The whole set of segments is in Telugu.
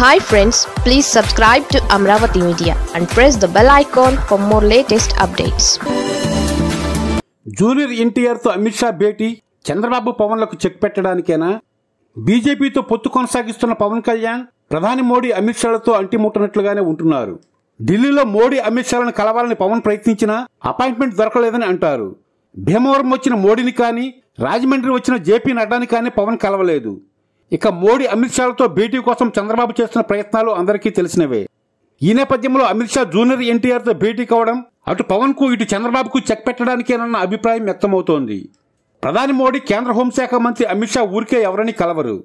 hi friends please subscribe to Amaravati media and press the bell icon for more latest updates junior ఎన్టీఆర్తో అమిత్ షా భేటీ చంద్రబాబు పవన్లకు చెక్ పెట్టడానికేనా బీజేపీతో పొత్తు కొనసాగిస్తున్న పవన్ కళ్యాణ్ ప్రధాని మోడీ అమిత్ షాలతో అంటిముట్టనట్లుగానే ఉంటున్నారు ఢిల్లీలో మోడీ అమిత్ షాలను కలవాలని పవన్ ప్రయత్నించినా అపాయింట్మెంట్ దొరకలేదని అంటారు భీమవరం వచ్చిన మోడీని కానీ రాజమండ్రి వచ్చిన జేపీ నడ్డాని కానీ పవన్ కలవలేదు ఇక మోడీ అమిత్ షాలతో భేటీ కోసం చంద్రబాబు చేస్తున్న ప్రయత్నాలు అందరికీ తెలిసినవే ఈ నేపథ్యంలో అమిత్ షా జూనియర్ ఎన్టీఆర్తో భేటీ కావడం అటు పవన్కు ఇటు చంద్రబాబుకు చెక్ పెట్టడానికేనన్న అభిప్రాయం వ్యక్తమవుతోంది ప్రధాని మోడీ కేంద్ర హోంశాఖ మంత్రి అమిత్ షా ఊరికే ఎవరని కలవరు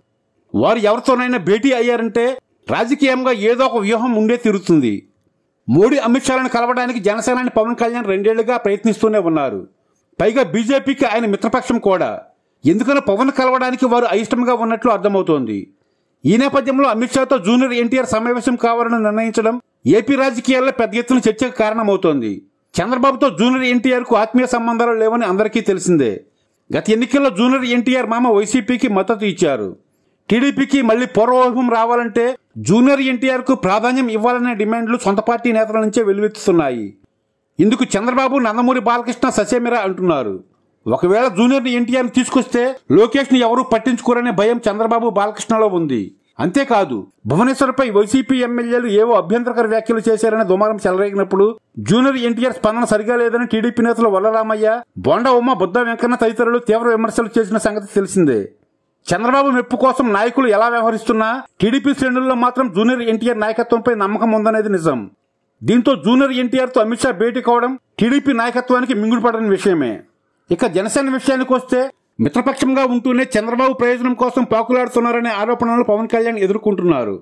వారు ఎవరితోనైనా భేటీ అయ్యారంటే రాజకీయంగా ఏదో ఒక వ్యూహం ఉండే తీరుతుంది మోడీ అమిత్ షాలను కలవడానికి జనసేనాని పవన్ కళ్యాణ్ రెండేళ్లుగా ప్రయత్నిస్తూనే ఉన్నారు పైగా బీజేపీకి ఆయన మిత్రపక్షం కూడా ఎందుకన్నా పవన్ కలవడానికి వారు అయిష్టంగా ఉన్నట్లు అర్థమవుతోంది ఈ నేపథ్యంలో అమిత్ షాతో జూనియర్ ఎన్టీఆర్ సమావేశం కావాలని నిర్ణయించడం ఏపీ రాజకీయాల్లో పెద్ద ఎత్తున చర్చకు కారణమవుతోంది చంద్రబాబుతో జూనియర్ ఎన్టీఆర్కు ఆత్మీయ సంబంధాలు లేవని అందరికీ తెలిసిందే గత ఎన్నికల్లో జూనియర్ ఎన్టీఆర్ మామ వైసీపీకి మద్దతు ఇచ్చారు టీడీపీకి మళ్లీ పూర్వవైభవం రావాలంటే జూనియర్ ఎన్టీఆర్కు ప్రాధాన్యం ఇవ్వాలనే డిమాండ్లు సొంత పార్టీ నేతల నుంచే వెలువెత్తుతున్నాయి ఇందుకు చంద్రబాబు నందమూరి బాలకృష్ణ ససేమిరా అంటున్నారు ఒకవేళ జూనియర్ ని ఎన్టీఆర్ని తీసుకొస్తే లోకేష్ ని ఎవరూ పట్టించుకోరనే భయం చంద్రబాబు బాలకృష్ణలో ఉంది అంతేకాదు భువనేశ్వర్పై వైసీపీ ఎమ్మెల్యేలు ఏవో అభ్యంతరకర వ్యాఖ్యలు చేశారనే దుమారం చెలరేగినప్పుడు జూనియర్ ఎన్టీఆర్ స్పందన సరిగా లేదని టీడీపీ నేతలు వల్లరామయ్య బొండ ఉమ్మ బుద్ధ వెంకన్న తదితరులు తీవ్ర విమర్శలు చేసిన సంగతి తెలిసిందే చంద్రబాబు మెప్పు కోసం నాయకులు ఎలా వ్యవహరిస్తున్నా టీడీపీ శ్రేణుల్లో మాత్రం జూనియర్ ఎన్టీఆర్ నాయకత్వంపై నమ్మకం ఉందనేది నిజం దీంతో జూనియర్ ఎన్టీఆర్తో అమిత్ షా భేటీ కావడం టీడీపీ నాయకత్వానికి మింగుడుపడని విషయమే ఇక జనసేన విషయానికి వస్తే మిత్రపక్షంగా ఉంటూనే చంద్రబాబు ప్రయోజనం కోసం పాకులాడుతున్నారనే ఆరోపణలు పవన్ కళ్యాణ్ ఎదుర్కొంటున్నారు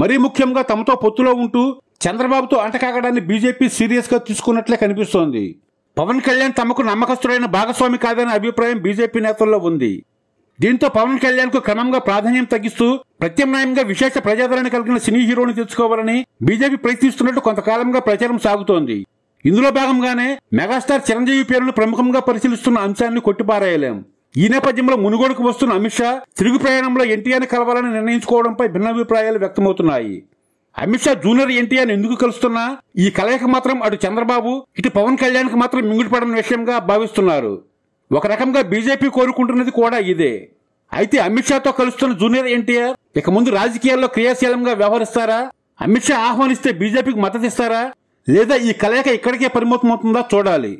మరీ ముఖ్యంగా తమతో పొత్తులో ఉంటూ చంద్రబాబుతో అంటకాగడాన్ని బీజేపీ సీరియస్గా తీసుకున్నట్లే కనిపిస్తోంది పవన్ కళ్యాణ్ తమకు నమ్మకస్తుడైన భాగస్వామి కాదనే అభిప్రాయం బీజేపీ నేతల్లో ఉంది దీంతో పవన్ కళ్యాణ్కు క్రమంగా ప్రాధాన్యం తగ్గిస్తూ ప్రత్యామ్నాయంగా విశేష ప్రజాదరణ కలిగిన సినీ హీరోని తెచ్చుకోవాలని బీజేపీ ప్రయత్నిస్తున్నట్టు కొంతకాలంగా ప్రచారం సాగుతోంది ఇందులో భాగంగానే మెగాస్టార్ చిరంజీవి పేరును ప్రముఖంగా పరిశీలిస్తున్న అంశాన్ని కొట్టిపారేయలేం ఈ నేపథ్యంలో మునుగోడుకు వస్తున్న అమిత్ షా తిరుగు ప్రయాణంలో ఎన్టీఆర్ని కలవాలని నిర్ణయించుకోవడంపై భిన్నాభిప్రాయాలు వ్యక్తమవుతున్నాయి అమిత్ షా జూనియర్ ఎన్టీఆర్ ఎందుకు కలుస్తున్నా ఈ కలయిక మాత్రం అటు చంద్రబాబు ఇటు పవన్ కళ్యాణ్కి మాత్రం మింగుడుపడని విషయంగా భావిస్తున్నారు ఒక రకంగా బీజేపీ కోరుకుంటున్నది కూడా ఇదే అయితే అమిత్ షాతో కలుస్తున్న జూనియర్ ఎన్టీఆర్ ఇక ముందు రాజకీయాల్లో క్రియాశీలంగా వ్యవహరిస్తారా అమిత్ షా ఆహ్వానిస్తే బీజేపీకి మద్దతిస్తారా లేదా ఈ కలయిక ఇక్కడికే పరిమితమవుతుందా చూడాలి